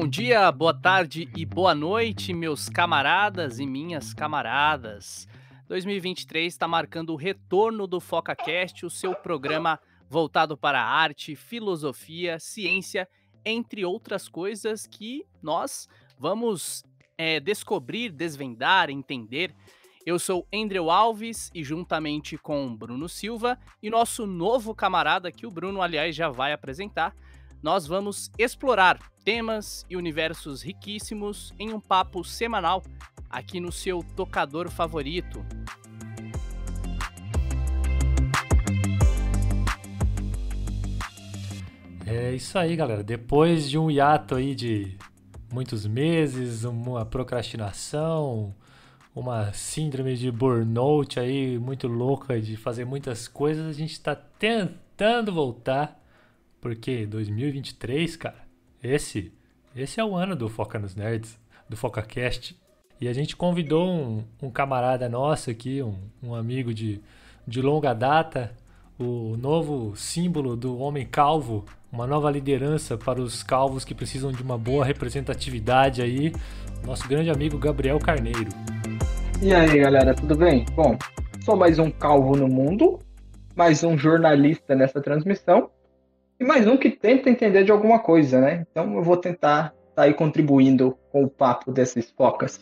Bom dia, boa tarde e boa noite, meus camaradas e minhas camaradas. 2023 está marcando o retorno do FocaCast, o seu programa voltado para arte, filosofia, ciência, entre outras coisas que nós vamos é, descobrir, desvendar, entender. Eu sou Andrew Alves e juntamente com Bruno Silva e nosso novo camarada que o Bruno, aliás, já vai apresentar, nós vamos explorar temas e universos riquíssimos em um papo semanal aqui no seu tocador favorito. É isso aí, galera. Depois de um hiato aí de muitos meses, uma procrastinação, uma síndrome de burnout aí muito louca de fazer muitas coisas, a gente está tentando voltar porque 2023, cara, esse, esse é o ano do Foca nos Nerds, do FocaCast. E a gente convidou um, um camarada nosso aqui, um, um amigo de, de longa data, o novo símbolo do homem calvo, uma nova liderança para os calvos que precisam de uma boa representatividade aí, nosso grande amigo Gabriel Carneiro. E aí, galera, tudo bem? Bom, sou mais um calvo no mundo, mais um jornalista nessa transmissão e mais um que tenta entender de alguma coisa, né? Então eu vou tentar estar tá aí contribuindo com o papo desses focas.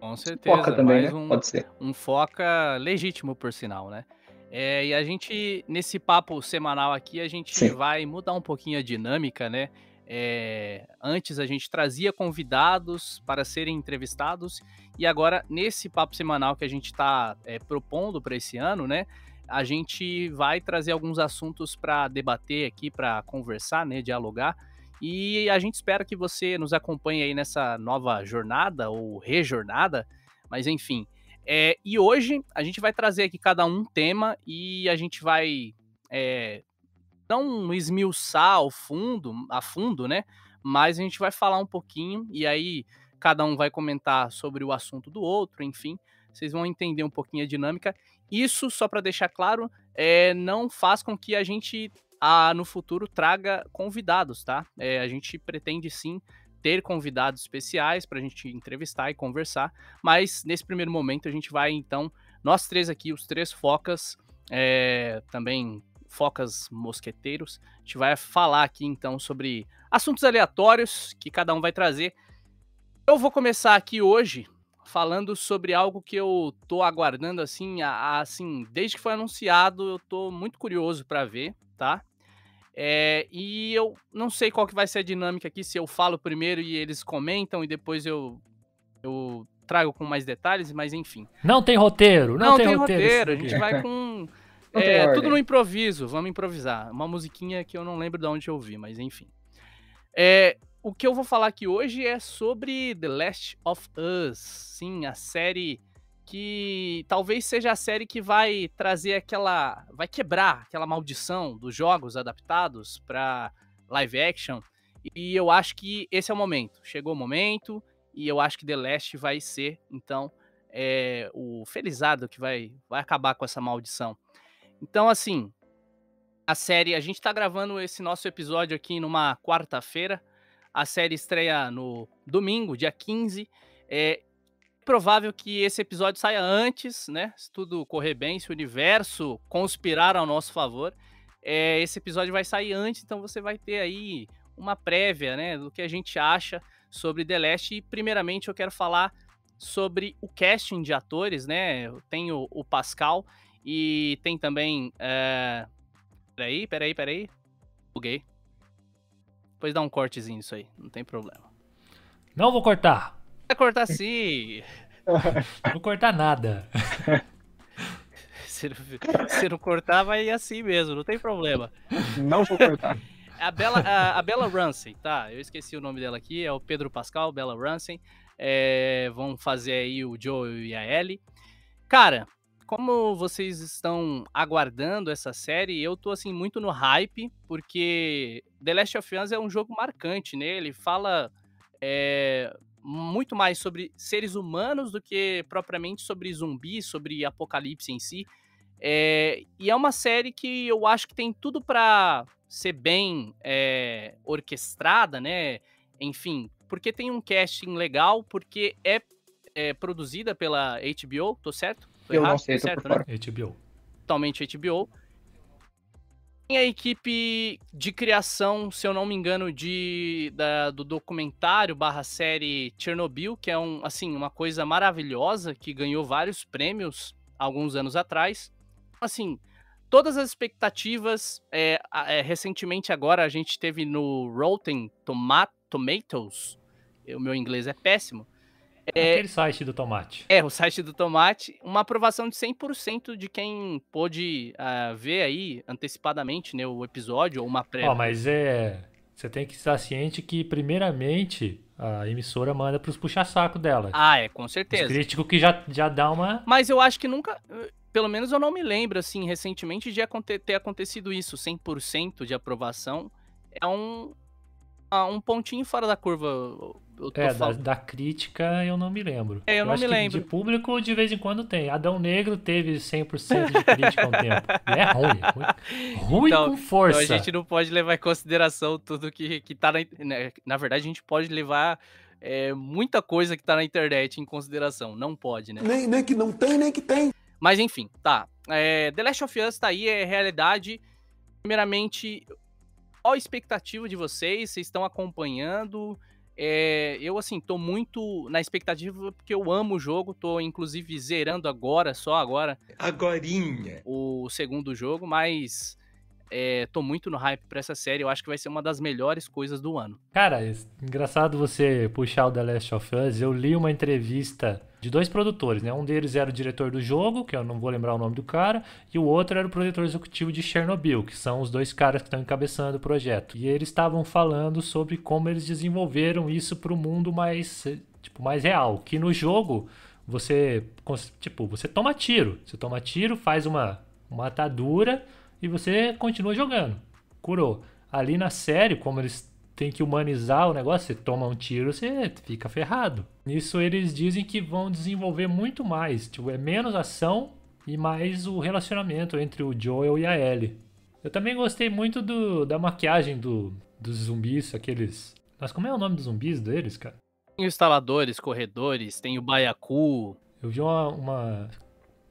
Com certeza. Foca também, né? Um, Pode ser. Um foca legítimo, por sinal, né? É, e a gente, nesse papo semanal aqui, a gente Sim. vai mudar um pouquinho a dinâmica, né? É, antes a gente trazia convidados para serem entrevistados, e agora, nesse papo semanal que a gente está é, propondo para esse ano, né? a gente vai trazer alguns assuntos para debater aqui, para conversar, né, dialogar. E a gente espera que você nos acompanhe aí nessa nova jornada ou rejornada, mas enfim. É, e hoje a gente vai trazer aqui cada um tema e a gente vai é, não esmiuçar ao fundo, a fundo, né? Mas a gente vai falar um pouquinho e aí cada um vai comentar sobre o assunto do outro, enfim. Vocês vão entender um pouquinho a dinâmica. Isso, só para deixar claro, é, não faz com que a gente a, no futuro traga convidados, tá? É, a gente pretende sim ter convidados especiais para a gente entrevistar e conversar, mas nesse primeiro momento a gente vai então, nós três aqui, os três focas, é, também focas mosqueteiros, a gente vai falar aqui então sobre assuntos aleatórios que cada um vai trazer. Eu vou começar aqui hoje falando sobre algo que eu tô aguardando assim, a, a, assim, desde que foi anunciado, eu tô muito curioso para ver, tá? É, e eu não sei qual que vai ser a dinâmica aqui, se eu falo primeiro e eles comentam e depois eu, eu trago com mais detalhes, mas enfim. Não tem roteiro, não, não tem, tem, roteiro. roteiro a gente vai com é, tudo no improviso, vamos improvisar. Uma musiquinha que eu não lembro de onde eu vi, mas enfim. É, o que eu vou falar aqui hoje é sobre The Last of Us. Sim, a série que talvez seja a série que vai trazer aquela. vai quebrar aquela maldição dos jogos adaptados para live action. E eu acho que esse é o momento. Chegou o momento, e eu acho que The Last vai ser, então, é, o felizado que vai, vai acabar com essa maldição. Então, assim, a série. A gente está gravando esse nosso episódio aqui numa quarta-feira. A série estreia no domingo, dia 15. É provável que esse episódio saia antes, né? Se tudo correr bem, se o universo conspirar ao nosso favor, é, esse episódio vai sair antes, então você vai ter aí uma prévia, né, do que a gente acha sobre The Last. E primeiramente eu quero falar sobre o casting de atores, né? Tem o, o Pascal e tem também. É... Peraí, peraí, peraí. Buguei. Depois dá um cortezinho isso aí, não tem problema. Não vou cortar. Vai cortar sim. não vou cortar nada. se, não, se não cortar, vai ir assim mesmo, não tem problema. Não vou cortar. A Bela, a, a Bella Ramsey, tá? Eu esqueci o nome dela aqui, é o Pedro Pascal, Bella Ramsey. É, vão fazer aí o Joe e a Ellie. Cara, como vocês estão aguardando essa série, eu tô assim muito no hype, porque The Last of Us é um jogo marcante, né? Ele fala é, muito mais sobre seres humanos do que propriamente sobre zumbis, sobre apocalipse em si. É, e é uma série que eu acho que tem tudo para ser bem é, orquestrada, né? Enfim, porque tem um casting legal, porque é, é produzida pela HBO, tô certo? eu errado, não sei, tô certo, né? HBO. Totalmente HBO. Tem a equipe de criação, se eu não me engano, de, da, do documentário barra série Chernobyl, que é um, assim, uma coisa maravilhosa, que ganhou vários prêmios alguns anos atrás. Assim, todas as expectativas. É, é, recentemente agora a gente teve no Rotten Tomat Tomatoes, o meu inglês é péssimo, é, Aquele site do Tomate. É, o site do Tomate. Uma aprovação de 100% de quem pôde uh, ver aí antecipadamente né, o episódio ou uma prévia. Ó, mas é. Você tem que estar ciente que, primeiramente, a emissora manda para os puxa-saco dela. Ah, é, com certeza. Os crítico que já, já dá uma. Mas eu acho que nunca. Eh, pelo menos eu não me lembro, assim, recentemente de ter acontecido isso. 100% de aprovação é um, um pontinho fora da curva. é, da, da, crítica eu não me lembro. É, eu, eu não me lembro. De público, de vez em quando tem. Adão Negro teve 100% de crítica um tempo. É ruim. É ruim, ruim então, com então força. Então a gente não pode levar em consideração tudo que, que tá na. Né, na verdade, a gente pode levar. É, muita coisa que tá na internet em consideração. Não pode, né? Nem, nem que não tem, nem que tem. Mas enfim, tá. É, The Last of Us tá aí, é realidade. Primeiramente, qual a expectativa de vocês? Vocês estão acompanhando? É, eu, assim, tô muito na expectativa porque eu amo o jogo, tô inclusive zerando agora, só agora. Agorinha! O segundo jogo, mas é, tô muito no hype pra essa série. Eu acho que vai ser uma das melhores coisas do ano. Cara, é engraçado você puxar o The Last of Us. Eu li uma entrevista de dois produtores, né? Um deles era o diretor do jogo, que eu não vou lembrar o nome do cara, e o outro era o produtor executivo de Chernobyl, que são os dois caras que estão encabeçando o projeto. E eles estavam falando sobre como eles desenvolveram isso para o mundo mais, tipo, mais real, que no jogo você, tipo, você toma tiro, você toma tiro, faz uma uma atadura e você continua jogando. Curou. Ali na série, como eles têm que humanizar o negócio, você toma um tiro, você fica ferrado. Nisso eles dizem que vão desenvolver muito mais, tipo, é menos ação e mais o relacionamento entre o Joel e a Ellie. Eu também gostei muito do, da maquiagem do, dos zumbis, aqueles... Mas como é o nome dos zumbis deles, cara? Tem instaladores, corredores, tem o Baiacu. Eu vi uma, uma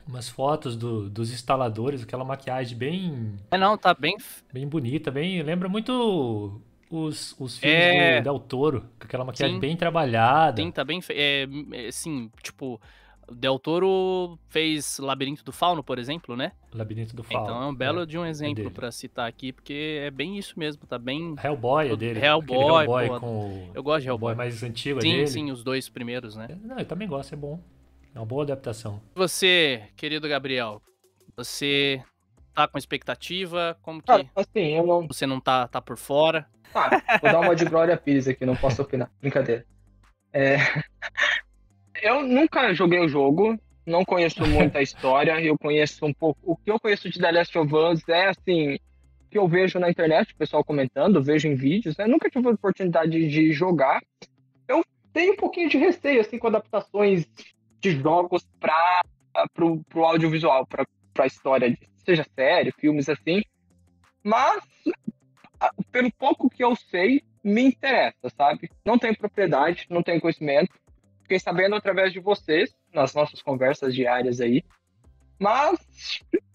umas fotos do, dos instaladores, aquela maquiagem bem. É, não, tá bem. Bem bonita, bem. Lembra muito os, os filmes é... do Del Toro, com aquela maquiagem Sim. bem trabalhada. Sim, tá bem. Fe... É, assim, tipo. Del Toro fez Labirinto do Fauno, por exemplo, né? Labirinto do então, Fauno. Então é um belo é, de um é exemplo é para citar aqui, porque é bem isso mesmo, tá bem. Hellboy é dele. Hellboy, Hellboy com... Eu gosto de Hellboy. Hellboy mais antigo é sim, é dele. Sim, sim, os dois primeiros, né? Não, eu também gosto, é bom. É uma boa adaptação. Você, querido Gabriel, você tá com expectativa? Como que. Ah, assim, eu não. Você não tá, tá por fora? Ah, vou dar uma de Glória Pires aqui, não posso opinar. Brincadeira. É... Eu nunca joguei o jogo, não conheço muita história, eu conheço um pouco. O que eu conheço de The Last of Us é assim. Que eu vejo na internet, o pessoal comentando, vejo em vídeos, né? Eu nunca tive a oportunidade de jogar. Eu tenho um pouquinho de receio, assim, com adaptações de jogos para pro, pro audiovisual, para a história, seja série, filmes assim. Mas, pelo pouco que eu sei, me interessa, sabe? Não tenho propriedade, não tenho conhecimento. Fiquei sabendo através de vocês, nas nossas conversas diárias aí. Mas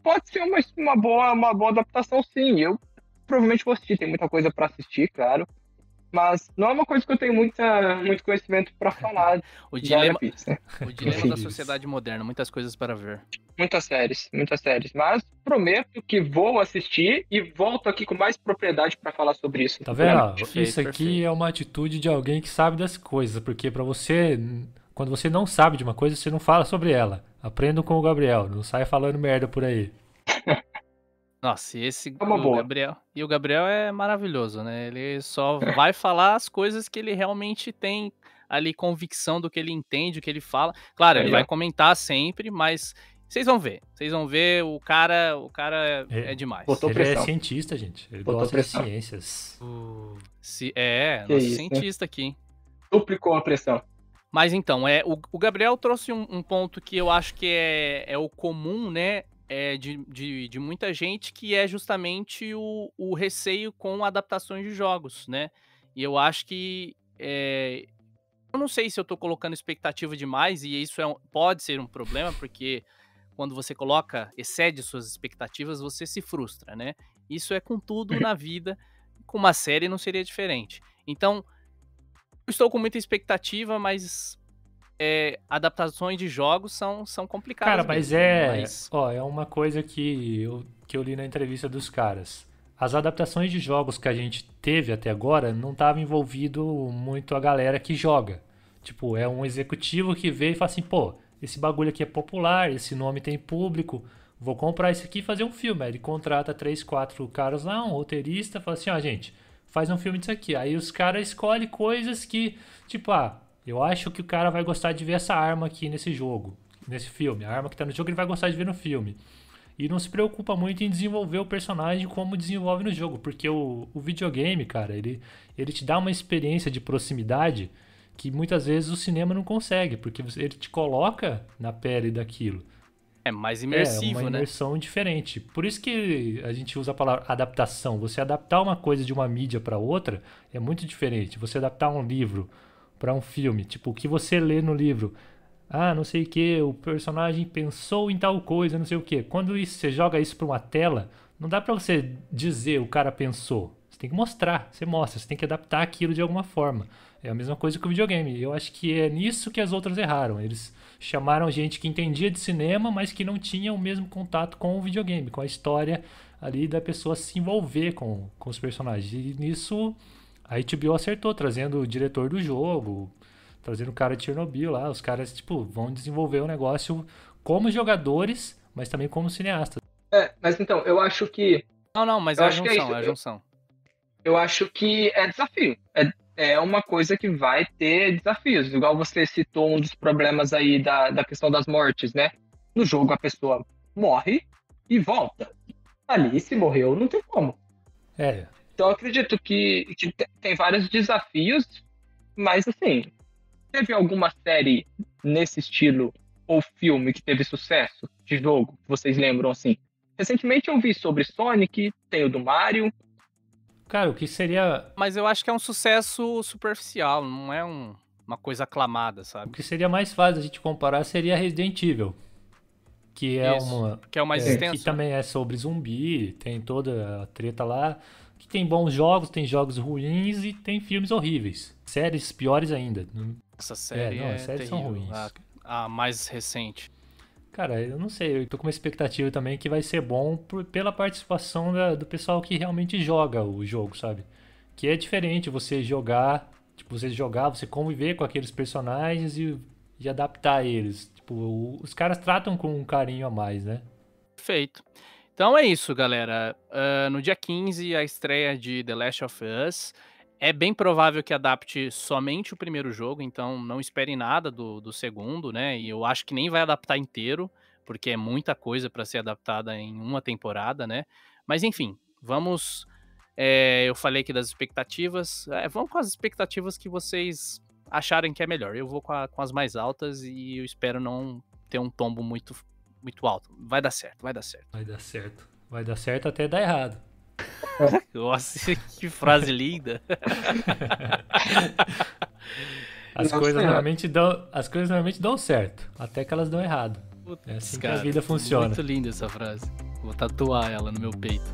pode ser uma, uma, boa, uma boa adaptação, sim. Eu provavelmente vou assistir, tem muita coisa para assistir, claro. Mas não é uma coisa que eu tenho muita, muito conhecimento para falar. o dilema, né? o dilema da sociedade moderna, muitas coisas para ver. Muitas séries, muitas séries. Mas prometo que vou assistir e volto aqui com mais propriedade para falar sobre isso. Tá vendo? Perfeito, isso aqui é uma atitude de alguém que sabe das coisas, porque para você quando você não sabe de uma coisa, você não fala sobre ela. Aprenda com o Gabriel, não sai falando merda por aí. Nossa, e esse é o Gabriel. E o Gabriel é maravilhoso, né? Ele só vai falar as coisas que ele realmente tem ali convicção do que ele entende, o que ele fala. Claro, ele é. vai comentar sempre, mas vocês vão ver. Vocês vão ver, o cara, o cara é, é demais. Botou ele é pressão. é cientista, gente. Ele Botou gosta pressão. de ciências. O... Se... É, que nosso isso, né? cientista né? aqui. Duplicou a pressão. Mas então, é, o, o Gabriel trouxe um, um, ponto que eu acho que é, é o comum, né? é, de, de, de, muita gente, que é justamente o, o receio com adaptações de jogos, né? E eu acho que. É, eu não sei se eu estou colocando expectativa demais, e isso é um, pode ser um problema, porque quando você coloca, excede suas expectativas, você se frustra, né? Isso é com tudo na vida, com uma série não seria diferente. Então, estou com muita expectativa, mas é, adaptações de jogos são, são complicadas. Cara, mas mesmo, né? é. Mas... Ó, é uma coisa que eu, que eu li na entrevista dos caras. As adaptações de jogos que a gente teve até agora não tava envolvido muito a galera que joga. Tipo, é um executivo que vê e fala assim, pô, esse bagulho aqui é popular, esse nome tem público, vou comprar isso aqui e fazer um filme. Aí ele contrata três, quatro caras lá, um roteirista, fala assim, ó, gente, faz um filme disso aqui. Aí os caras escolhem coisas que, tipo, ah, eu acho que o cara vai gostar de ver essa arma aqui nesse jogo, nesse filme. A arma que tá no jogo ele vai gostar de ver no filme. E não se preocupa muito em desenvolver o personagem como desenvolve no jogo, porque o, o videogame, cara, ele, ele te dá uma experiência de proximidade que muitas vezes o cinema não consegue, porque ele te coloca na pele daquilo. É mais é, imersivo, né? É uma imersão né? diferente. Por isso que a gente usa a palavra adaptação. Você adaptar uma coisa de uma mídia para outra é muito diferente. Você adaptar um livro para um filme. Tipo, o que você lê no livro. Ah, não sei o que, o personagem pensou em tal coisa, não sei o que. Quando isso, você joga isso para uma tela, não dá para você dizer o cara pensou. Você tem que mostrar, você mostra, você tem que adaptar aquilo de alguma forma. É a mesma coisa que o videogame. Eu acho que é nisso que as outras erraram. Eles chamaram gente que entendia de cinema, mas que não tinha o mesmo contato com o videogame, com a história ali da pessoa se envolver com, com os personagens. E nisso a HBO acertou, trazendo o diretor do jogo, trazendo o cara de Chernobyl lá. Os caras, tipo, vão desenvolver o um negócio como jogadores, mas também como cineastas. É, mas então, eu acho que. Não, não, mas eu é a é junção, é, isso, é a junção. Eu, eu acho que é desafio. É, é uma coisa que vai ter desafios. Igual você citou um dos problemas aí da, da questão das mortes, né? No jogo a pessoa morre e volta. Ali, se morreu, não tem como. É, então acredito que, que tem vários desafios, mas assim, teve alguma série nesse estilo ou filme que teve sucesso de jogo que vocês lembram assim? Recentemente eu vi sobre Sonic, tem o do Mario. Cara, o que seria. Mas eu acho que é um sucesso superficial, não é um, uma coisa aclamada, sabe? O que seria mais fácil a gente comparar seria Resident Evil. Que é Isso, uma. Que é o mais é, extenso. Que também é sobre zumbi, tem toda a treta lá tem bons jogos, tem jogos ruins e tem filmes horríveis. Séries piores ainda. Essa é, série. É, não, é as séries são ruins. A, a, mais recente. Cara, eu não sei, eu tô com uma expectativa também que vai ser bom por, pela participação da, do pessoal que realmente joga o jogo, sabe? Que é diferente você jogar, tipo, você jogar, você conviver com aqueles personagens e, e adaptar eles. Tipo, o, os caras tratam com um carinho a mais, né? Perfeito. Então é isso, galera. Uh, no dia 15, a estreia de The Last of Us. É bem provável que adapte somente o primeiro jogo, então não esperem nada do, do segundo, né? E eu acho que nem vai adaptar inteiro, porque é muita coisa para ser adaptada em uma temporada, né? Mas enfim, vamos. É, eu falei aqui das expectativas. É, vamos com as expectativas que vocês acharem que é melhor. Eu vou com, a, com as mais altas e eu espero não ter um tombo muito muito alto. Vai dar certo, vai dar certo. Vai dar certo. Vai dar certo até dar errado. Nossa, que frase linda. as coisas, é. normalmente dão, as coisas normalmente dão certo, até que elas dão errado. Putz, é assim cara, que a vida funciona. Muito linda essa frase. Vou tatuar ela no meu peito.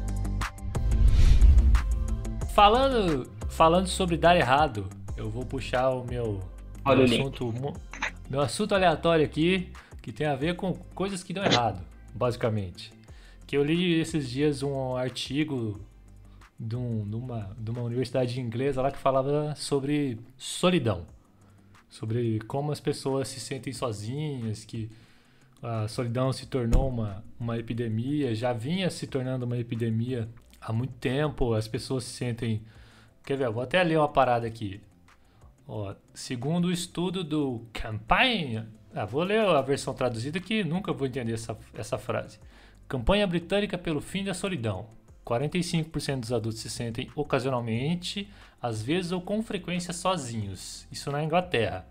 Falando, falando sobre dar errado, eu vou puxar o meu, Olha meu assunto, meu assunto aleatório aqui que tem a ver com coisas que dão errado, basicamente. Que eu li esses dias um artigo de, um, de, uma, de uma universidade inglesa lá que falava sobre solidão. Sobre como as pessoas se sentem sozinhas, que a solidão se tornou uma, uma epidemia, já vinha se tornando uma epidemia há muito tempo, as pessoas se sentem. Quer ver? Eu vou até ler uma parada aqui. Ó, segundo o estudo do Campaign ah, vou ler a versão traduzida que nunca vou entender essa, essa frase. Campanha britânica pelo fim da solidão. 45% dos adultos se sentem ocasionalmente, às vezes ou com frequência sozinhos. Isso na Inglaterra.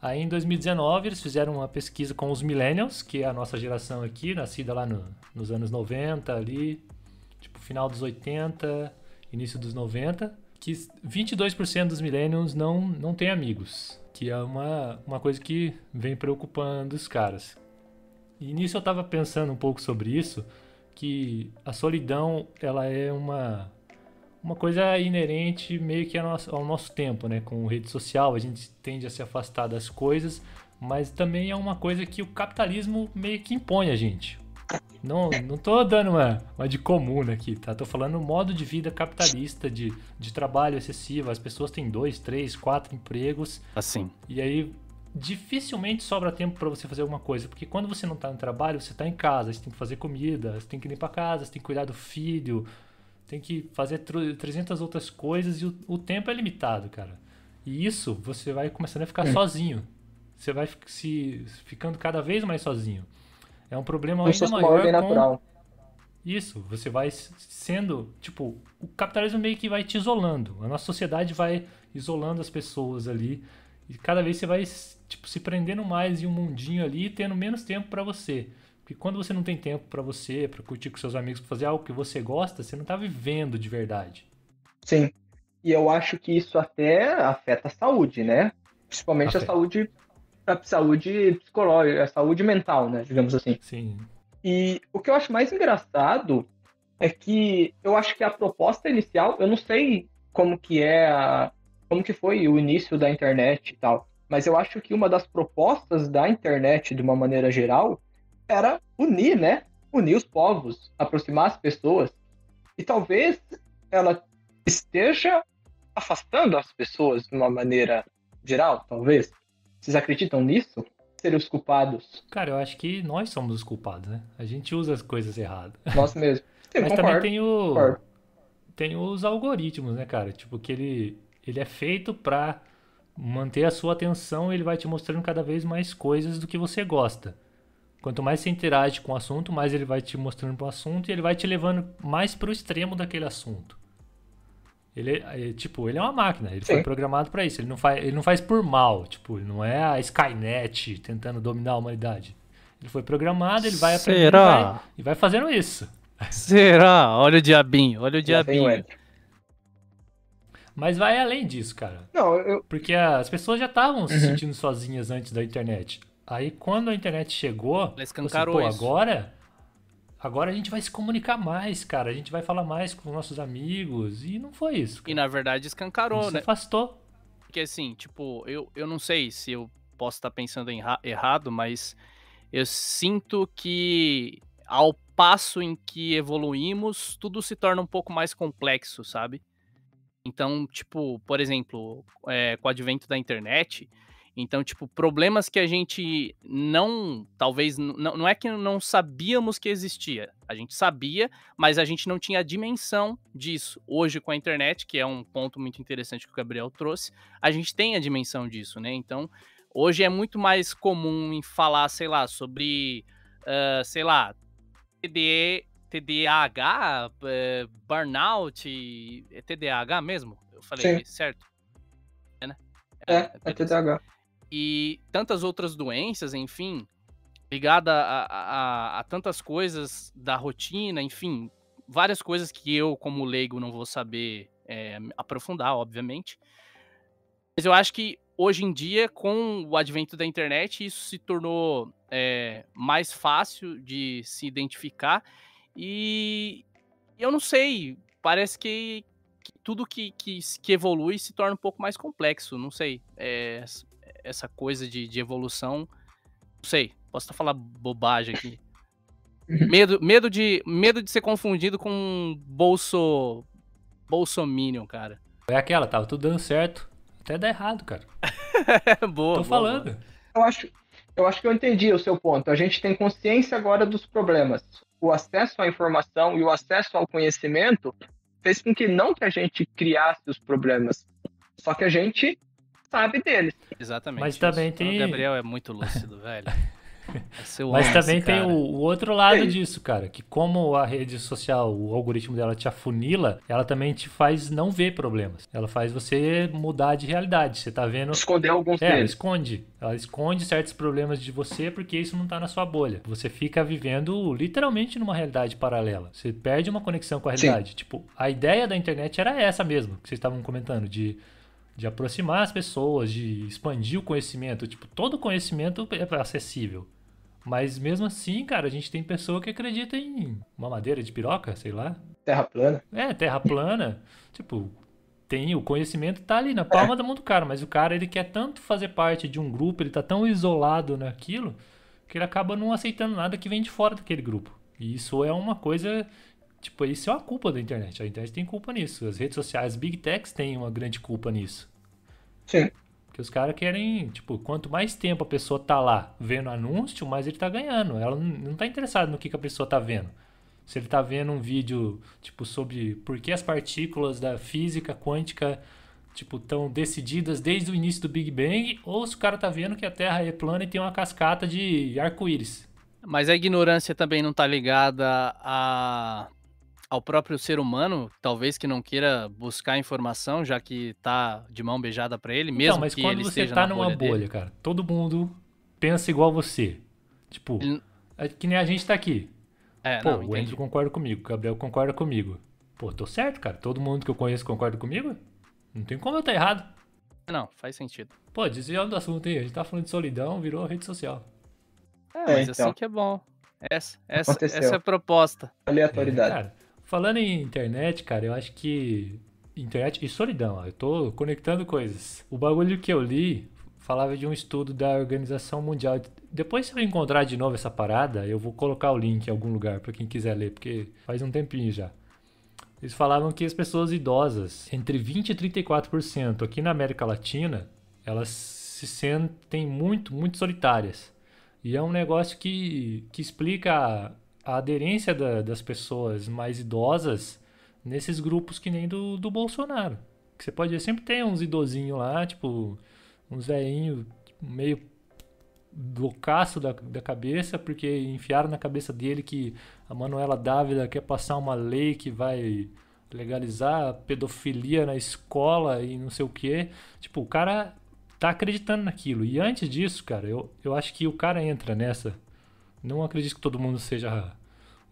Aí em 2019 eles fizeram uma pesquisa com os millennials, que é a nossa geração aqui, nascida lá no, nos anos 90 ali, tipo final dos 80, início dos 90, que 22% dos millennials não não tem amigos que é uma, uma coisa que vem preocupando os caras. E nisso eu estava pensando um pouco sobre isso, que a solidão ela é uma uma coisa inerente meio que ao nosso tempo, né? Com rede social, a gente tende a se afastar das coisas, mas também é uma coisa que o capitalismo meio que impõe a gente. Não, não tô dando uma, uma de comum aqui, tá? Tô falando modo de vida capitalista, de, de trabalho excessivo. As pessoas têm dois, três, quatro empregos. Assim. E aí dificilmente sobra tempo para você fazer alguma coisa, porque quando você não tá no trabalho, você tá em casa, você tem que fazer comida, você tem que limpar a casa, você tem que cuidar do filho, tem que fazer 300 outras coisas e o, o tempo é limitado, cara. E isso você vai começando a ficar é. sozinho. Você vai se ficando cada vez mais sozinho. É um problema ainda maior. Com... Natural. Isso, você vai sendo, tipo, o capitalismo meio que vai te isolando. A nossa sociedade vai isolando as pessoas ali. E cada vez você vai tipo, se prendendo mais em um mundinho ali e tendo menos tempo para você. Porque quando você não tem tempo para você, para curtir com seus amigos, pra fazer algo que você gosta, você não tá vivendo de verdade. Sim. E eu acho que isso até afeta a saúde, né? Principalmente afeta. a saúde para saúde psicológica, saúde mental, né? Digamos assim. Sim. E o que eu acho mais engraçado é que eu acho que a proposta inicial, eu não sei como que é a, como que foi o início da internet e tal, mas eu acho que uma das propostas da internet de uma maneira geral era unir, né? Unir os povos, aproximar as pessoas. E talvez ela esteja afastando as pessoas de uma maneira geral, talvez. Vocês acreditam nisso? Ser os culpados? Cara, eu acho que nós somos os culpados, né? A gente usa as coisas erradas. Nós mesmo. Sim, Mas concordo, também tem o. Tem os algoritmos, né, cara? Tipo, que ele, ele é feito pra manter a sua atenção ele vai te mostrando cada vez mais coisas do que você gosta. Quanto mais você interage com o assunto, mais ele vai te mostrando pro assunto e ele vai te levando mais para o extremo daquele assunto. Ele é, é, tipo, ele é uma máquina, ele Sim. foi programado para isso. Ele não, faz, ele não faz por mal, tipo, ele não é a Skynet tentando dominar a humanidade. Ele foi programado, ele vai aprender aprendendo vai, e vai fazendo isso. Será? Olha o diabinho, olha o diabinho. Mas vai além disso, cara. Não, eu... Porque as pessoas já estavam uhum. se sentindo sozinhas antes da internet. Aí quando a internet chegou, Ela assim, Pô, agora Agora a gente vai se comunicar mais, cara. A gente vai falar mais com nossos amigos. E não foi isso. Cara. E na verdade escancarou, se né? Se afastou. Porque assim, tipo, eu, eu não sei se eu posso estar tá pensando em errado, mas eu sinto que ao passo em que evoluímos, tudo se torna um pouco mais complexo, sabe? Então, tipo, por exemplo, é, com o advento da internet, então, tipo, problemas que a gente não, talvez, não, não é que não sabíamos que existia. A gente sabia, mas a gente não tinha a dimensão disso. Hoje, com a internet, que é um ponto muito interessante que o Gabriel trouxe, a gente tem a dimensão disso, né? Então, hoje é muito mais comum em falar, sei lá, sobre, uh, sei lá, TDE, TDAH, uh, eh, burnout, é TDAH mesmo? Eu falei Sim. certo? É, né? É, é, é TDAH e tantas outras doenças, enfim, ligada a, a, a, tantas coisas da rotina, enfim, várias coisas que eu, como leigo, não vou saber é, aprofundar, obviamente. Mas eu acho que hoje em dia, com o advento da internet, isso se tornou é, mais fácil de se identificar. E eu não sei, parece que, que tudo que, que, que, evolui se torna um pouco mais complexo, não sei. É, essa coisa de, de evolução. Não sei, posso falar bobagem aqui. medo, medo, de, medo de ser confundido com um bolso. Bolsominion, cara. É aquela, tava tudo dando certo. Até dá errado, cara. boa. Tô boa, falando. Boa. Eu acho, eu acho que eu entendi o seu ponto. A gente tem consciência agora dos problemas. O acesso à informação e o acesso ao conhecimento fez com que não que a gente criasse os problemas, só que a gente sabe deles. Exatamente. Mas isso. também tem. O Gabriel é muito lúcido, velho. É Mas também tem o, o, outro lado disso, cara, que como a rede social, o algoritmo dela te afunila, ela também te faz não ver problemas. Ela faz você mudar de realidade. Você tá vendo. Esconder alguns é, deles. Ela esconde. Ela esconde certos problemas de você porque isso não tá na sua bolha. Você fica vivendo literalmente numa realidade paralela. Você perde uma conexão com a realidade. Sim. Tipo, a ideia da internet era essa mesmo, que vocês estavam comentando, de de aproximar as pessoas, de expandir o conhecimento. Tipo, todo conhecimento é acessível. Mas mesmo assim, cara, a gente tem pessoa que acredita em uma madeira de piroca, sei lá. Terra plana. É, terra plana. tipo, tem o conhecimento tá ali na palma é. da mão do cara, mas o cara ele quer tanto fazer parte de um grupo, ele tá tão isolado naquilo que ele acaba não aceitando nada que vem de fora daquele grupo. E isso é uma coisa Tipo, isso é uma culpa da internet. A internet tem culpa nisso. As redes sociais, big techs têm uma grande culpa nisso. Sim. Porque os caras querem, tipo, quanto mais tempo a pessoa tá lá vendo anúncio, mais ele tá ganhando. Ela não tá interessada no que, que a pessoa tá vendo. Se ele tá vendo um vídeo, tipo, sobre por que as partículas da física quântica, tipo, tão decididas desde o início do Big Bang, ou se o cara tá vendo que a Terra é plana e tem uma cascata de arco-íris. Mas a ignorância também não tá ligada a ao próprio ser humano, talvez que não queira buscar informação, já que tá de mão beijada para ele, então, mesmo não, mas que quando ele você esteja tá numa bolha, bolha cara, todo mundo pensa igual você. Tipo, é que nem a gente tá aqui. É, Pô, não, o entendi. Andrew concorda comigo, o Gabriel concorda comigo. Pô, tô certo, cara. Todo mundo que eu conheço concorda comigo? Não tem como eu estar tá errado. Não, faz sentido. Pô, desviando do assunto aí, a gente tá falando de solidão, virou rede social. É, é mas é, então. assim que é bom. Essa, essa, essa é a proposta. Aleatoriedade. É, cara. Falando em internet, cara, eu acho que. Internet e solidão, eu tô conectando coisas. O bagulho que eu li falava de um estudo da Organização Mundial. Depois, se eu encontrar de novo essa parada, eu vou colocar o link em algum lugar para quem quiser ler, porque faz um tempinho já. Eles falavam que as pessoas idosas, entre 20 e 34% aqui na América Latina, elas se sentem muito, muito solitárias. E é um negócio que, que explica a aderência da, das pessoas mais idosas nesses grupos que nem do, do Bolsonaro. Que você pode ver, sempre tem uns idosinhos lá, tipo, uns velhinhos meio loucaço da, da cabeça, porque enfiaram na cabeça dele que a Manuela Dávila quer passar uma lei que vai legalizar pedofilia na escola e não sei o que. Tipo, o cara tá acreditando naquilo. E antes disso, cara, eu, eu acho que o cara entra nessa não acredito que todo mundo seja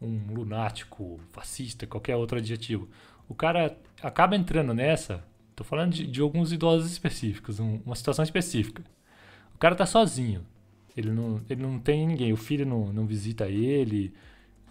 um lunático, fascista, qualquer outro adjetivo. O cara acaba entrando nessa, tô falando de, de alguns idosos específicos, um, uma situação específica. O cara tá sozinho, ele não, ele não tem ninguém, o filho não, não visita ele,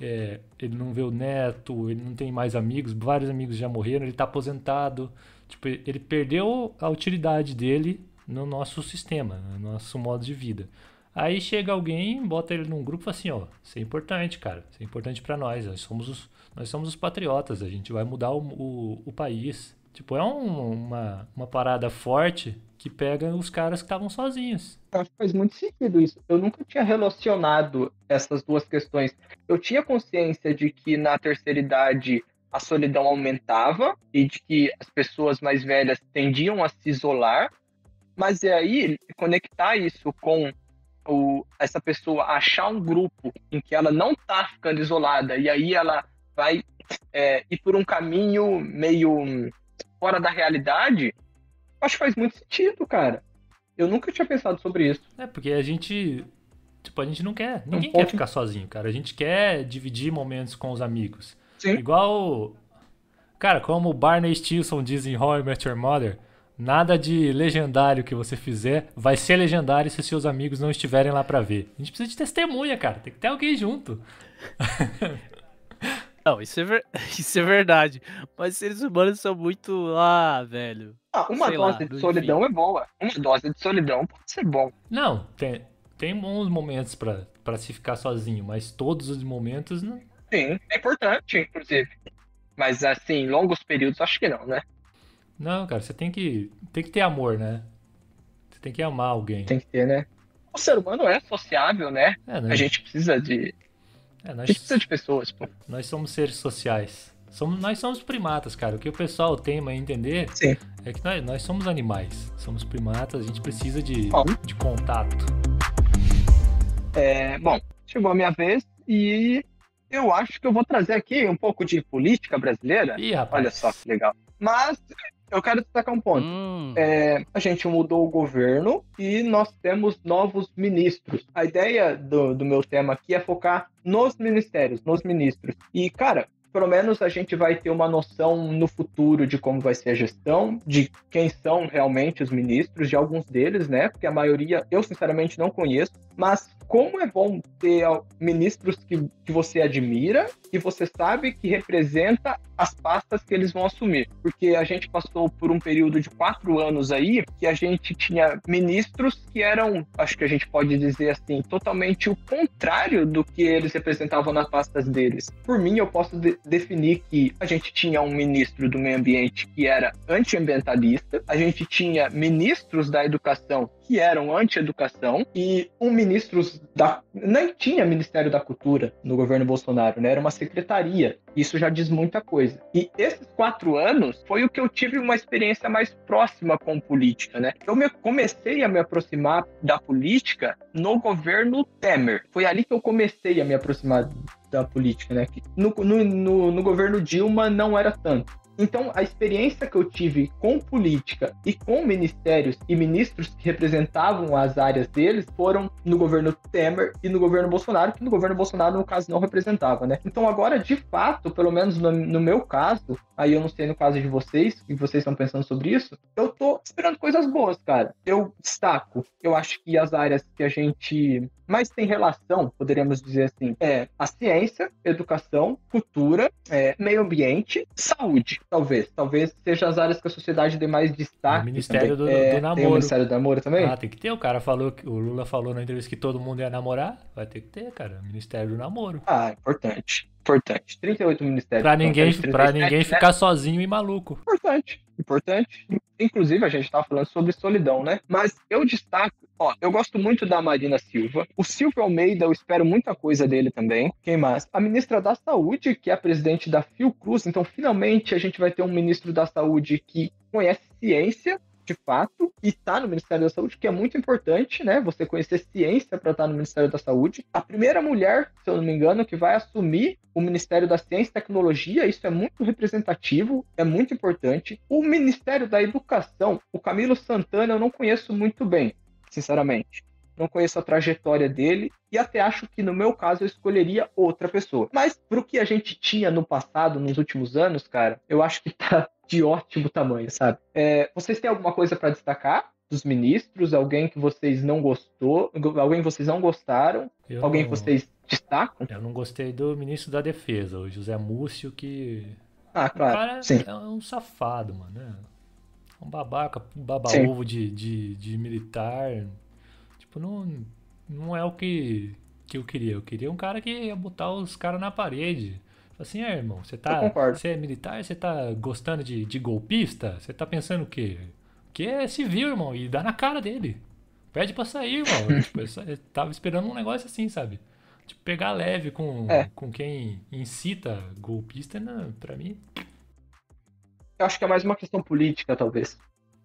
é, ele não vê o neto, ele não tem mais amigos, vários amigos já morreram, ele tá aposentado. Tipo, ele perdeu a utilidade dele no nosso sistema, no nosso modo de vida. Aí chega alguém, bota ele num grupo e fala assim, ó, isso é importante, cara, isso é importante para nós, nós somos, os, nós somos os patriotas, a gente vai mudar o, o, o país. Tipo, é um, uma, uma parada forte que pega os caras que estavam sozinhos. Acho que faz muito sentido isso. Eu nunca tinha relacionado essas duas questões. Eu tinha consciência de que na terceira idade a solidão aumentava e de que as pessoas mais velhas tendiam a se isolar, mas é aí conectar isso com o, essa pessoa achar um grupo em que ela não está ficando isolada e aí ela vai é, ir por um caminho meio fora da realidade, acho que faz muito sentido, cara. Eu nunca tinha pensado sobre isso. É, porque a gente. Tipo, a gente não quer. Ninguém um quer ficar sozinho, cara. A gente quer dividir momentos com os amigos. Sim. Igual. Cara, como o Barney Stinson diz em How I Met Your Mother, Nada de legendário que você fizer vai ser legendário se seus amigos não estiverem lá para ver. A gente precisa de testemunha, cara. Tem que ter alguém junto. Não, isso é, ver... isso é verdade. Mas seres humanos são muito. Ah, velho. Ah, uma Sei dose lá, de solidão enfim. é boa. Uma dose de solidão pode ser bom. Não, tem, tem bons momentos para se ficar sozinho, mas todos os momentos. Não... Sim, é importante, inclusive. Mas assim, longos períodos, acho que não, né? Não, cara, você tem que, tem que ter amor, né? Você tem que amar alguém. Tem que ter, né? O ser humano é sociável, né? É, nós... Né? A gente precisa de. É, nós... A gente precisa de pessoas, pô. Nós somos seres sociais. Somos, nós somos primatas, cara. O que o pessoal tem a entender Sim. é que nós, nós somos animais. Somos primatas, a gente precisa de, bom, de contato. É, bom, chegou a minha vez e eu acho que eu vou trazer aqui um pouco de política brasileira. Ih, rapaz. Olha só que legal. Mas eu quero destacar um ponto. Hum. É, a gente mudou o governo e nós temos novos ministros. A ideia do, do meu tema aqui é focar nos ministérios, nos ministros. E, cara, pelo menos a gente vai ter uma noção no futuro de como vai ser a gestão, de quem são realmente os ministros, de alguns deles, né? Porque a maioria eu sinceramente não conheço, mas como é bom ter ministros que, que você admira, que você sabe que representa as pastas que eles vão assumir. Porque a gente passou por um período de quatro anos aí que a gente tinha ministros que eram, acho que a gente pode dizer assim, totalmente o contrário do que eles representavam nas pastas deles. Por mim, eu posso de definir que a gente tinha um ministro do meio ambiente que era antiambientalista, a gente tinha ministros da educação que eram anti-educação e um ministro da. Nem tinha Ministério da Cultura no governo Bolsonaro, né? Era uma secretaria. Isso já diz muita coisa. E esses quatro anos foi o que eu tive uma experiência mais próxima com política, né? Eu me, comecei a me aproximar da política no governo Temer. Foi ali que eu comecei a me aproximar da política, né? no, no, no, no governo Dilma não era tanto. Então, a experiência que eu tive com política e com ministérios e ministros que representavam as áreas deles foram no governo Temer e no governo Bolsonaro, que no governo Bolsonaro, no caso, não representava, né? Então, agora, de fato, pelo menos no, no meu caso, aí eu não sei no caso de vocês, e vocês estão pensando sobre isso, eu tô esperando coisas boas, cara. Eu destaco, eu acho que as áreas que a gente mais tem relação, poderíamos dizer assim, é a ciência, educação, cultura, é, meio ambiente, saúde. Talvez. Talvez seja as áreas que a sociedade dê mais destaque. O Ministério do, é, do, Namoro. Tem o Ministério do Namoro também? Ah, tem que ter. O cara falou, que, o Lula falou na entrevista que todo mundo ia namorar. Vai ter que ter, cara. Ministério do Namoro. Ah, é importante. Importante. 38 ministérios. Pra ninguém, pra ninguém né? ficar sozinho e maluco. Importante. Importante. Inclusive, a gente tava falando sobre solidão, né? Mas eu destaco, ó, eu gosto muito da Marina Silva. O Silvio Almeida, eu espero muita coisa dele também. Quem mais? A ministra da Saúde, que é a presidente da Fiocruz. Então, finalmente, a gente vai ter um ministro da Saúde que conhece ciência, de fato e tá no Ministério da Saúde, que é muito importante, né? Você conhecer ciência para estar tá no Ministério da Saúde. A primeira mulher, se eu não me engano, que vai assumir o Ministério da Ciência e Tecnologia, isso é muito representativo, é muito importante. O Ministério da Educação, o Camilo Santana, eu não conheço muito bem, sinceramente não conheço a trajetória dele e até acho que no meu caso eu escolheria outra pessoa. Mas pro que a gente tinha no passado, nos últimos anos, cara, eu acho que tá de ótimo tamanho, sabe? É, vocês têm alguma coisa para destacar dos ministros? Alguém que vocês não gostou? Alguém que vocês não gostaram? Eu alguém não... que vocês destacam? Eu não gostei do ministro da Defesa, o José Múcio, que. Ah, claro. O cara Sim. é um safado, mano. Né? Um babaca, um baba-ovo de, de, de militar. Tipo, não, não é o que, que eu queria. Eu queria um cara que ia botar os caras na parede. Assim, é, irmão, você tá. Você é militar, você tá gostando de, de golpista? Você tá pensando o quê? Que é civil, irmão, e dá na cara dele. Pede pra sair, irmão. tipo, eu tava esperando um negócio assim, sabe? Tipo, pegar leve com, é. com quem incita golpista, não, pra mim. Eu acho que é mais uma questão política, talvez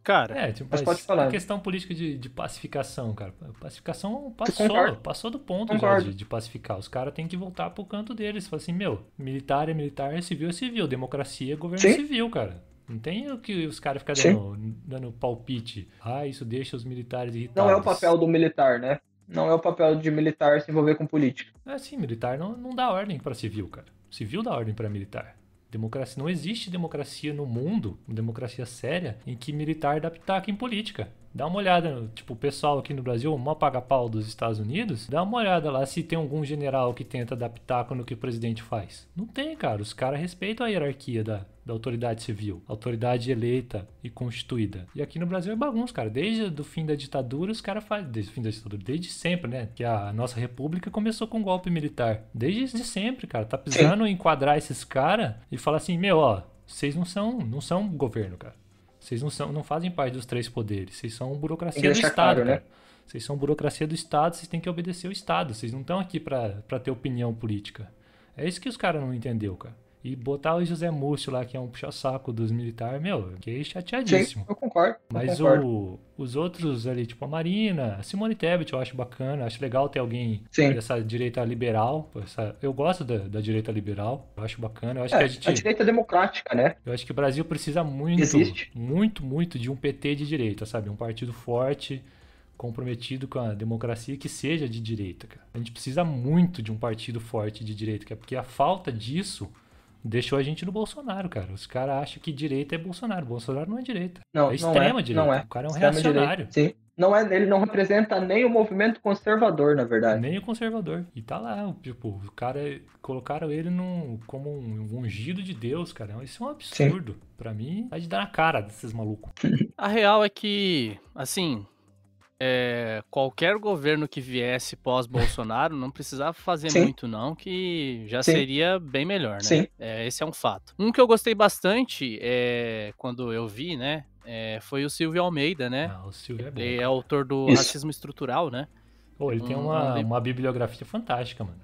cara. É, tipo, mas pode falar. a questão política de, de pacificação, cara. Pacificação passou, passou do ponto já de, de, pacificar. Os caras têm que voltar pro canto deles. Falar assim, meu, militar é militar, é civil é civil, democracia é governo Sim. civil, cara. Não tem o que os caras ficarem dando, dando palpite. Ah, isso deixa os militares irritados. Não é o papel do militar, né? Não é o papel de militar se envolver com política. É sim, militar não, não dá ordem para civil, cara. Civil dá ordem para militar. Democracia não existe democracia no mundo, democracia séria, em que militar dá pitaco em política. Dá uma olhada, tipo, o pessoal aqui no Brasil, o maior paga-pau dos Estados Unidos, dá uma olhada lá se tem algum general que tenta adaptar quando o que o presidente faz. Não tem, cara. Os caras respeitam a hierarquia da, da autoridade civil, autoridade eleita e constituída. E aqui no Brasil é bagunça, cara. Desde o fim da ditadura, os caras fazem. Desde o fim da ditadura, desde sempre, né? Que a nossa república começou com um golpe militar. Desde sempre, cara. Tá precisando enquadrar esses caras e falar assim: meu, ó, vocês não são, não são governo, cara. Vocês não, são, não fazem parte dos três poderes. Vocês são burocracia do é Estado. Claro, né? Vocês são burocracia do Estado, vocês têm que obedecer o Estado. Vocês não estão aqui para ter opinião política. É isso que os caras não entenderam cara. E botar o José Múcio lá, que é um puxa-saco dos militares, meu, fiquei chateadíssimo. Sim, eu concordo. Eu Mas concordo. O, os outros ali, tipo a Marina, a Simone Tebet, eu acho bacana, acho legal ter alguém Sim. dessa direita liberal. Essa, eu gosto da, da, direita liberal, eu acho bacana. Eu acho é, que a, gente, a direita democrática, né? Eu acho que o Brasil precisa muito, Existe. muito, muito de um PT de direita, sabe? Um partido forte, comprometido com a democracia que seja de direita, cara. A gente precisa muito de um partido forte de direita, cara, porque a falta disso deixou a gente no Bolsonaro, cara. Os caras acham que direita é Bolsonaro. Bolsonaro não é direita. Não, é extrema não é, direita. Não é. O cara é um extrema reacionário. sim. Não é, ele não representa nem o movimento conservador, na verdade. Nem o conservador. E tá lá, tipo, o cara colocaram ele num, como um ungido de Deus, cara. Isso é um absurdo. Sim. Pra mim, vai tá de dar na cara desses malucos. a real é que, assim, é, qualquer governo que viesse pós-Bolsonaro não precisava fazer Sim. muito, não, que já Sim. seria bem melhor, né? Sim. É, esse é um fato. Um que eu gostei bastante é, quando eu vi, né? É, foi o Silvio Almeida, né? Ah, o Silvio é bom, Ele é autor do Isso. Racismo Estrutural, né? Pô, ele um, tem uma, uma bibliografia fantástica, mano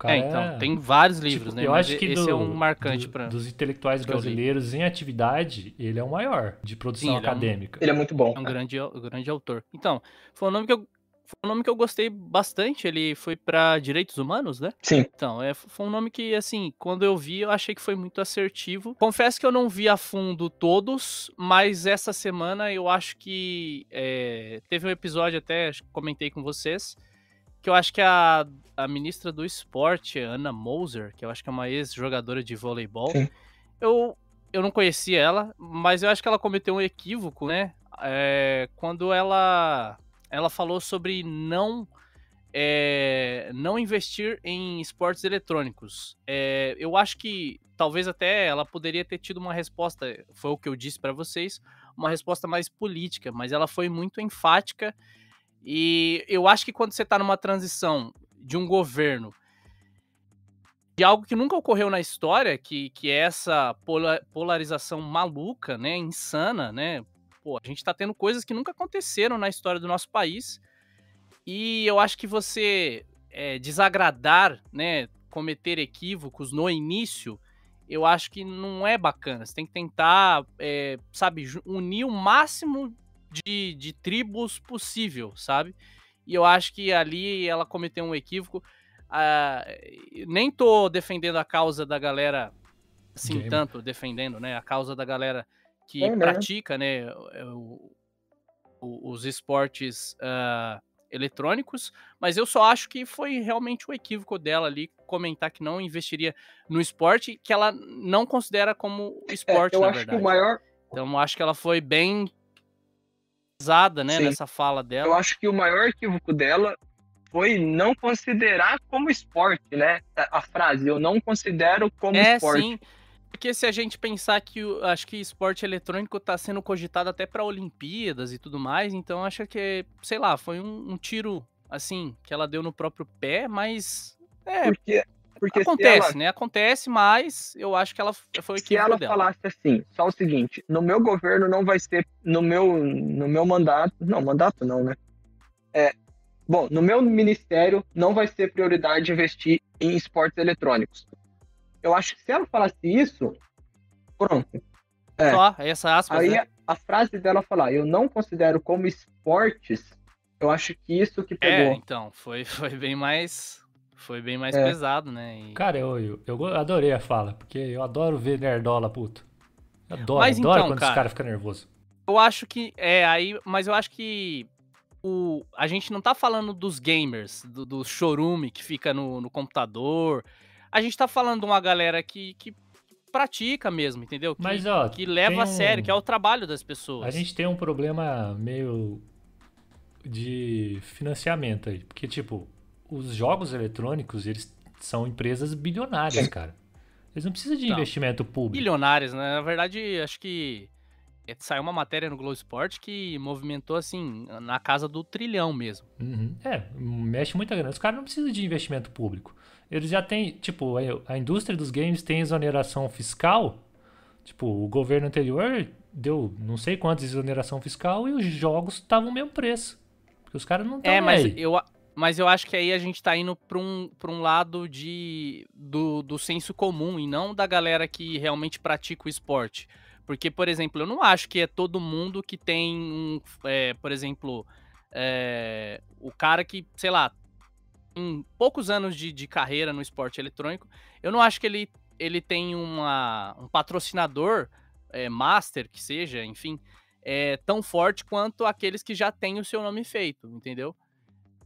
cara é, então, é... tem vários livros, tipo, né? Eu mas acho que esse é do, é um marcante do, pra... dos intelectuais brasileiros em atividade, ele é o maior de produção Sim, ele acadêmica. É um, ele é muito bom. É um grande, é grande autor. Então, foi um nome que eu foi um nome que eu gostei bastante. Ele foi para direitos humanos, né? Sim. Então, é, foi um nome que, assim, quando eu vi, eu achei que foi muito assertivo. Confesso que eu não vi a fundo todos, mas essa semana eu acho que é, teve um episódio até, acho que comentei com vocês, que eu acho que a a ministra do esporte, Ana Moser, que eu acho que é uma ex-jogadora de voleibol. Eu, eu não conhecia ela, mas eu acho que ela cometeu um equívoco, né? É, quando ela, ela falou sobre não. É, não investir em esportes eletrônicos. É, eu acho que talvez até ela poderia ter tido uma resposta, foi o que eu disse para vocês, uma resposta mais política, mas ela foi muito enfática. E eu acho que quando você está numa transição de um governo de algo que nunca ocorreu na história, que, que é essa polarização maluca, né, insana, né? Pô, a gente está tendo coisas que nunca aconteceram na história do nosso país. E eu acho que você é, desagradar, né, cometer equívocos no início, eu acho que não é bacana. Você tem que tentar, é, sabe, unir o máximo de, de tribos possível, sabe? E eu acho que ali ela cometeu um equívoco. Ah, nem tô defendendo a causa da galera, assim, Game. tanto defendendo, né? A causa da galera que é, né? pratica, né, né o, o, os esportes uh, eletrônicos, mas eu só acho que foi realmente um equívoco dela ali comentar que não investiria no esporte, que ela não considera como é, esporte, é, eu na acho verdade. Que o maior... Então acho que ela foi bem pesada, né, Sim. nessa fala dela. Eu acho que o maior equívoco dela foi não considerar como esporte, né? A frase, eu não considero como é, esporte. Sim. Porque se a gente pensar que acho que esporte eletrônico está sendo cogitado até para Olimpíadas e tudo mais, então acho que, sei lá, foi um, um, tiro assim que ela deu no próprio pé, mas é, Porque... Porque Acontece, ela... né? Acontece, mas eu acho que ela foi o que ela dela. falasse assim, só o seguinte, no meu governo não vai ser, no meu, no meu mandato, não, mandato não, né? É, bom, no meu ministério não vai ser prioridade investir em esportes eletrônicos. Eu acho que se ela falasse isso, pronto. É. Só, essa aspas, Aí né? a frase dela falar, eu não considero como esportes, eu acho que isso que é, pegou. É, então, foi, foi bem mais foi bem mais é. pesado, né? E... Cara, eu, eu, eu, adorei a fala, porque eu adoro ver nerdola puto. adoro, mas adoro então, quando cara, os caras ficam nervosos. Eu acho que. É, aí. Mas eu acho que. O, a gente não tá falando dos gamers, do, do chorume que fica no, no computador. A gente tá falando de uma galera que, que pratica mesmo, entendeu? Que, Mas, ó, que leva a sério, um... que é o trabalho das pessoas. A gente tem um problema meio de financiamento aí, porque tipo, os jogos eletrônicos, eles são empresas bilionárias, cara. Eles não precisam de não. Tá. investimento público. Bilionárias, né? Na verdade, acho que é, saiu uma matéria no Globo Esporte que movimentou, assim, na casa do trilhão mesmo. Uhum. É, mexe muita grana. Os caras não precisam de investimento público. Eles já têm, tipo, a indústria dos games tem exoneração fiscal. Tipo, o governo anterior deu não sei quantas de exoneração fiscal e os jogos estavam o mesmo preço. Porque os caras não estão É, mas aí. eu mas eu acho que aí a gente tá indo para um, um lado de do, do senso comum e não da galera que realmente pratica o esporte. Porque, por exemplo, eu não acho que é todo mundo que tem um, é, por exemplo, é, o cara que, sei lá, em poucos anos de, de carreira no esporte eletrônico, eu não acho que ele, ele tem uma, um patrocinador, é, master que seja, enfim, é, tão forte quanto aqueles que já têm o seu nome feito, entendeu?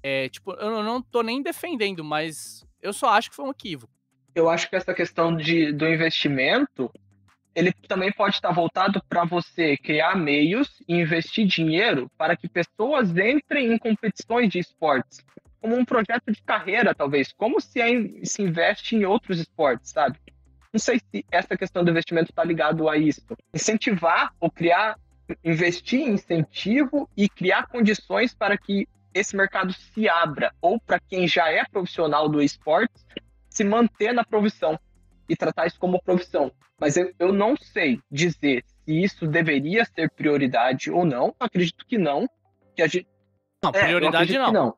É, tipo, eu não tô nem defendendo, mas eu só acho que foi um equívoco. Eu acho que essa questão de, do investimento, ele também pode estar tá voltado para você criar meios e investir dinheiro para que pessoas entrem em competições de esportes, como um projeto de carreira, talvez, como se, é, se investe em outros esportes, sabe? Não sei se essa questão do investimento está ligado a isso. Incentivar ou criar, investir em incentivo e criar condições para que esse mercado se abra, ou para quem já é profissional do esporte, se manter na profissão e tratar isso como profissão. Mas eu, eu não sei dizer se isso deveria ser prioridade ou não, acredito que não. Que a gente... Não, é, prioridade é, não. não.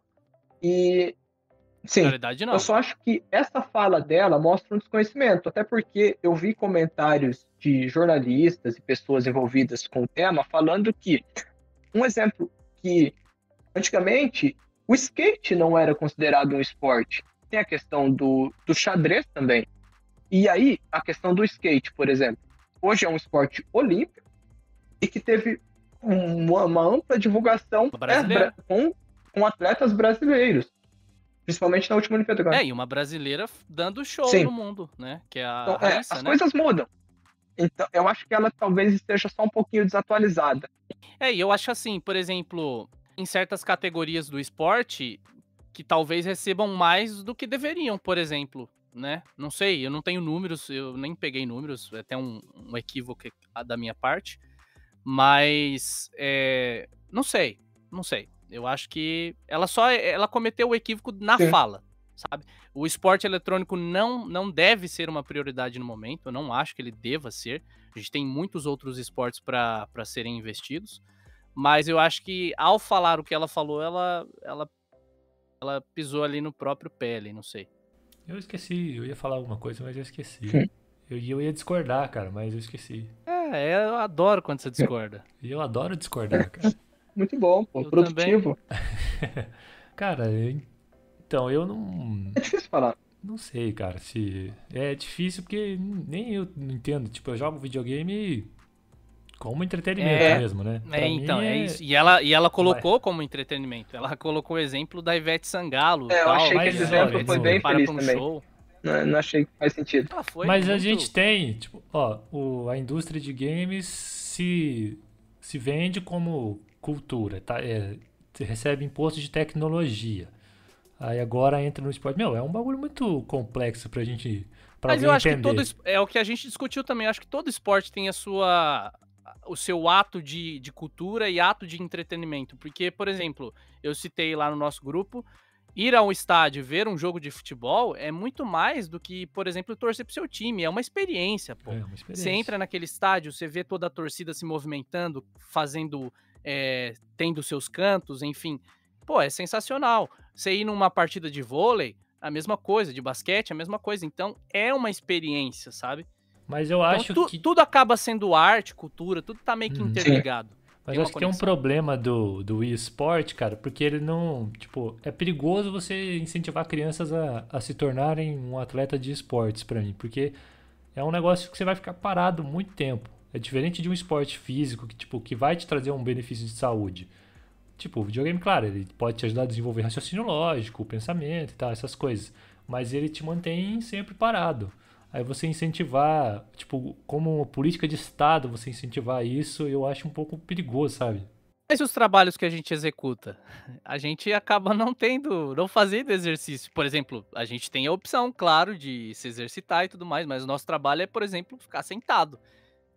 E. Sim, prioridade não. eu só acho que essa fala dela mostra um desconhecimento, até porque eu vi comentários de jornalistas e pessoas envolvidas com o tema falando que um exemplo que Antigamente, o skate não era considerado um esporte. Tem a questão do, do xadrez também. E aí, a questão do skate, por exemplo. Hoje é um esporte olímpico e que teve uma, uma ampla divulgação é, com, com atletas brasileiros. Principalmente na última Olimpíada. É, e uma brasileira dando show Sim. no mundo, né? Que é a então, é, Raíssa, é, as né? coisas mudam. Então, eu acho que ela talvez esteja só um pouquinho desatualizada. É, e eu acho assim, por exemplo, em certas categorias do esporte que talvez recebam mais do que deveriam, por exemplo, né? Não sei, eu não tenho números, eu nem peguei números, é até um, um equívoco da minha parte, mas é, não sei, não sei. Eu acho que ela só ela cometeu o equívoco na fala, sabe? O esporte eletrônico não, não deve ser uma prioridade no momento, eu não acho que ele deva ser. A gente tem muitos outros esportes para serem investidos. Mas eu acho que ao falar o que ela falou, ela, ela, ela pisou ali no próprio pé, não sei. Eu esqueci, eu ia falar alguma coisa, mas eu esqueci. Eu, eu ia discordar, cara, mas eu esqueci. É, eu adoro quando você discorda. E eu adoro discordar, cara. Muito bom, pô, eu produtivo. cara, eu, então, eu não. É difícil falar. Não sei, cara, se. É difícil porque nem eu não entendo. Tipo, eu jogo videogame como entretenimento é, mesmo, né? é, então, é... é... isso. E ela, e ela colocou Vai. como entretenimento. Ela colocou o exemplo da Ivete Sangalo. É, eu tal, achei que esse exemplo foi bem feliz um também. Show. Não, não, achei que faz sentido. Ah, mas muito... a gente tem, tipo, ó, o, a indústria de games se, se vende como cultura, tá? É, recebe imposto de tecnologia. Aí agora entra no esporte. Meu, é um bagulho muito complexo pra gente. Pra Mas eu acho entender. que todo. É o que a gente discutiu também. Acho que todo esporte tem a sua, o seu ato de, de cultura e ato de entretenimento. Porque, por exemplo, eu citei lá no nosso grupo, ir a um estádio ver um jogo de futebol é muito mais do que, por exemplo, torcer pro seu time. É uma experiência, pô. É uma experiência. Você entra naquele estádio, você vê toda a torcida se movimentando, fazendo. É, tendo seus cantos, enfim. Pô, é sensacional. Você ir numa partida de vôlei, a mesma coisa, de basquete, a mesma coisa. Então, é uma experiência, sabe? Mas eu então, acho tu, que. Tudo acaba sendo arte, cultura, tudo tá meio que hum. interligado. Mas tem acho que tem um problema do, do eSport, cara, porque ele não. Tipo, é perigoso você incentivar crianças a, a se tornarem um atleta de esportes para mim, porque é um negócio que você vai ficar parado muito tempo. É diferente de um esporte físico que, tipo, que vai te trazer um benefício de saúde. Tipo, o videogame, claro, ele pode te ajudar a desenvolver raciocínio lógico, pensamento e tal, essas coisas. Mas ele te mantém sempre parado. Aí você incentivar, tipo, como uma política de Estado, você incentivar isso, eu acho um pouco perigoso, sabe? Mas os trabalhos que a gente executa, a gente acaba não tendo, não fazendo exercício. Por exemplo, a gente tem a opção, claro, de se exercitar e tudo mais, mas o nosso trabalho é, por exemplo, ficar sentado.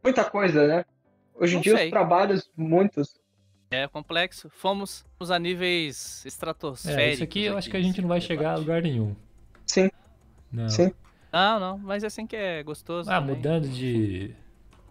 Muita coisa, né? Hoje em dia sei. os trabalhos, muitos. É complexo. Fomos a níveis estratosféricos. É, isso aqui eu acho que a gente não vai chegar a lugar nenhum. Sim. Não. Sim. Não, não, mas é assim que é gostoso. Ah, também. mudando de.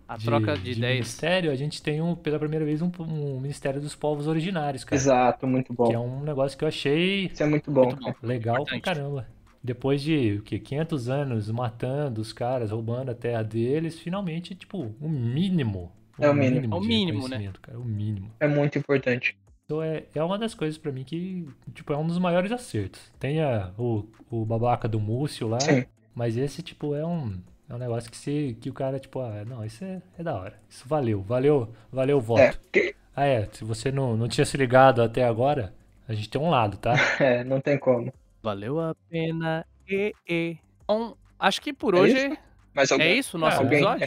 A de, troca de, de ideias. ministério, a gente tem um, pela primeira vez um, um, Ministério dos Povos Originários, cara. Exato, muito bom. Que é um negócio que eu achei. Isso é muito bom. Muito bom. Legal Importante. pra caramba. Depois de o que, 500 anos matando os caras, roubando a terra deles, finalmente, tipo, o um mínimo. é o mínimo. o mínimo, é né? Cara, o mínimo. É muito importante. Então é, é uma das coisas para mim que, tipo, é um dos maiores acertos. Tem a, o, o babaca do Múcio lá, Sim. Mas esse, tipo, é um, é um negócio que, se, que o cara, tipo, ah, não, isso é, é da hora. Isso valeu, valeu, valeu o é, voto. É, Ah, é, se você não, não tinha se ligado até agora, a gente tem um lado, tá? é, não tem como. Valeu a pena, e, e. Um, então, acho que por é hoje isso? Mas alguém... é isso o nosso episódio. É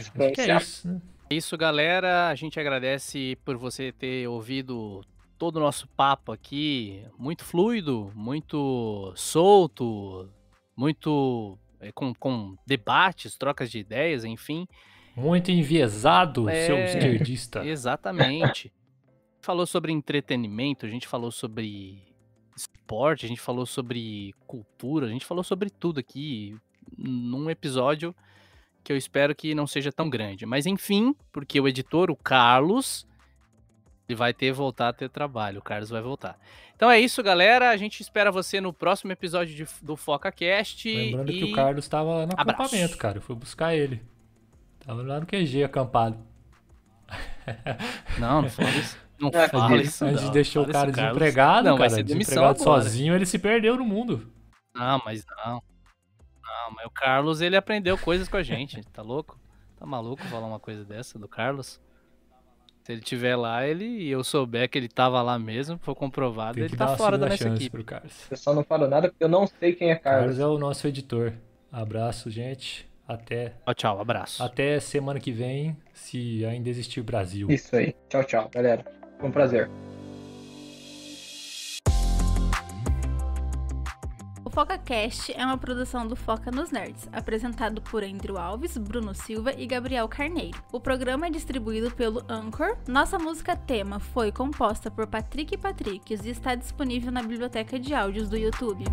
isso, né? é isso, galera. A gente agradece por você ter ouvido todo o nosso papo aqui. Muito fluido, muito solto, muito eh, com, com debates, trocas de ideias, enfim. Muito enviesado, é, seu esquerdista. Exatamente. falou sobre entretenimento, a gente falou sobre esporte, a gente falou sobre cultura, a gente falou sobre tudo aqui num episódio que eu espero que não seja tão grande. Mas enfim, porque o editor, o Carlos, ele vai ter voltar a ter trabalho, o Carlos vai voltar. Então é isso, galera. A gente espera você no próximo episódio de, do FocaCast. Lembrando e... que o Carlos estava no Abraço. acampamento, cara. Eu fui buscar ele. Tava lá no QG acampado. Não, não fala isso. Não é, fala isso. A gente deixou o cara isso, desempregado, não, cara. Vai ser desempregado agora. sozinho, ele se perdeu no mundo. Não, mas não. Não, mas o Carlos, ele aprendeu coisas com a gente. Tá louco? Tá maluco falar uma coisa dessa do Carlos? Se ele tiver lá, ele e eu souber que ele tava lá mesmo, for comprovado, ele tá fora da nossa equipe. Pro Eu só não falo nada porque eu não sei quem é Carlos. Carlos é o nosso editor. Abraço, gente. Até. Tchau, tchau. Abraço. Até semana que vem, se ainda existir o Brasil. Isso aí. Tchau, tchau, galera. Foi um prazer. FocaCast é uma produção do Foca nos Nerds, apresentado por Andrew Alves, Bruno Silva e Gabriel Carneiro. O programa é distribuído pelo Anchor. Nossa música tema foi composta por Patrick Patricks e está disponível na biblioteca de áudios do YouTube.